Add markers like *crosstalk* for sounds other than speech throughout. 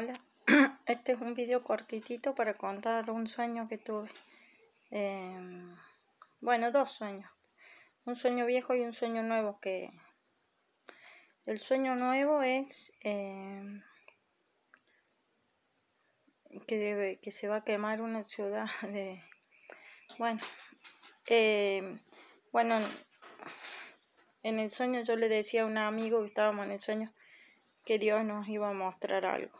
Hola, *clears throat* este es un video cortitito para contar un sueño que tuve. Em, bueno, dos sueños. Un sueño viejo y un sueño nuevo que... El sueño nuevo es em, que, se va a quemar una ciudad *laughs* de... Bueno, em, bueno, en el sueño yo le decía a un amigo que estábamos en el sueño que Dios nos iba a mostrar algo.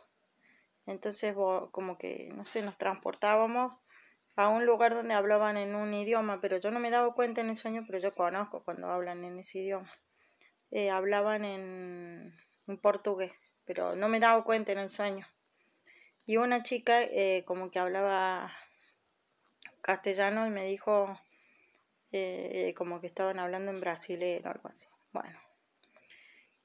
Entonces, como que, no sé, nos transportábamos a un lugar donde hablaban en un idioma, pero yo no me daba cuenta en el sueño, pero yo conozco cuando hablan en ese idioma. Eh, hablaban en, portugués, pero no me daba cuenta en el sueño. Y una chica eh, como que hablaba castellano y me dijo eh, como que estaban hablando en brasileño o algo así. Bueno.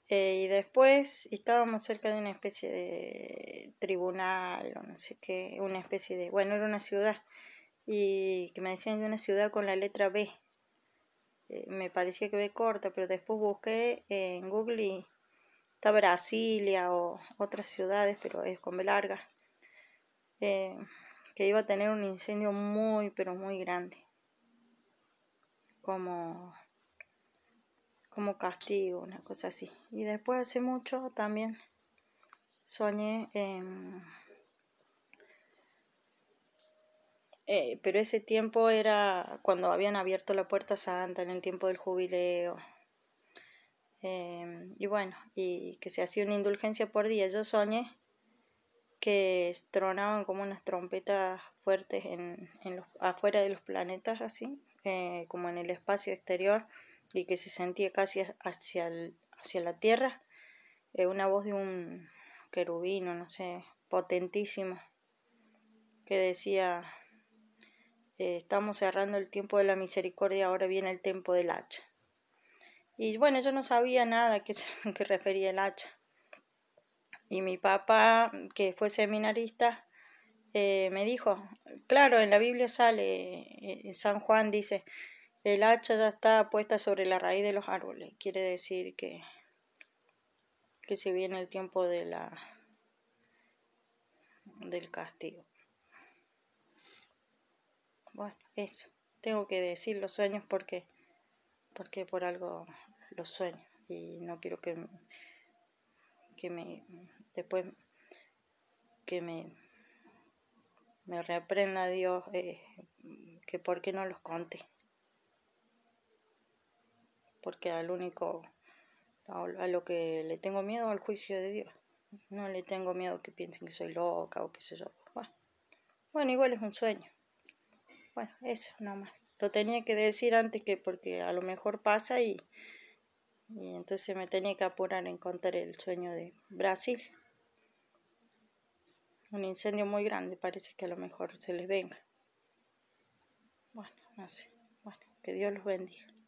y después estábamos cerca de una especie de tribunal o no sé qué, una especie de, bueno, era una ciudad y que me decían de una ciudad con la letra B. Eh, me parecía que B corta, pero después busqué en Google y está Brasilia o otras ciudades, pero es con B larga, eh, que iba a tener un incendio muy, pero muy grande, como, como castigo, una cosa así. Y después hace mucho también soñé, em, eh, pero ese tiempo era cuando habían abierto la puerta santa, en el tiempo del jubileo. Em, y bueno, y que se hacía una indulgencia por día. Yo soñé que tronaban como unas trompetas fuertes en, los, afuera de los planetas, así, eh, como en el espacio exterior, y que se sentía casi hacia, hacia la Tierra, eh, una voz de un, querubino, no sé, potentísimo, que decía, eh, estamos cerrando el tiempo de la misericordia, ahora viene el tiempo del hacha. Y bueno, yo no sabía nada a *laughs* qué, refería el hacha. Y mi papá, que fue seminarista, eh, me dijo, claro, en la Biblia sale, en eh, San Juan dice, el hacha ya está puesta sobre la raíz de los árboles, quiere decir que que se viene el tiempo de la del castigo. Bueno, eso. Tengo que decir los sueños porque porque por algo los sueño y no quiero que que me después que me me reprenda Dios eh, que por qué no los conté porque al único a lo que le tengo miedo al juicio de Dios. No le tengo miedo que piensen que soy loca o qué sé yo. Bueno, igual es un sueño. Bueno, eso más Lo tenía que decir antes que porque a lo mejor pasa y, y entonces me tenía que apurar en contar el sueño de Brasil. Un incendio muy grande, parece que a lo mejor se les venga. Bueno, no sé. Bueno, que Dios los bendiga.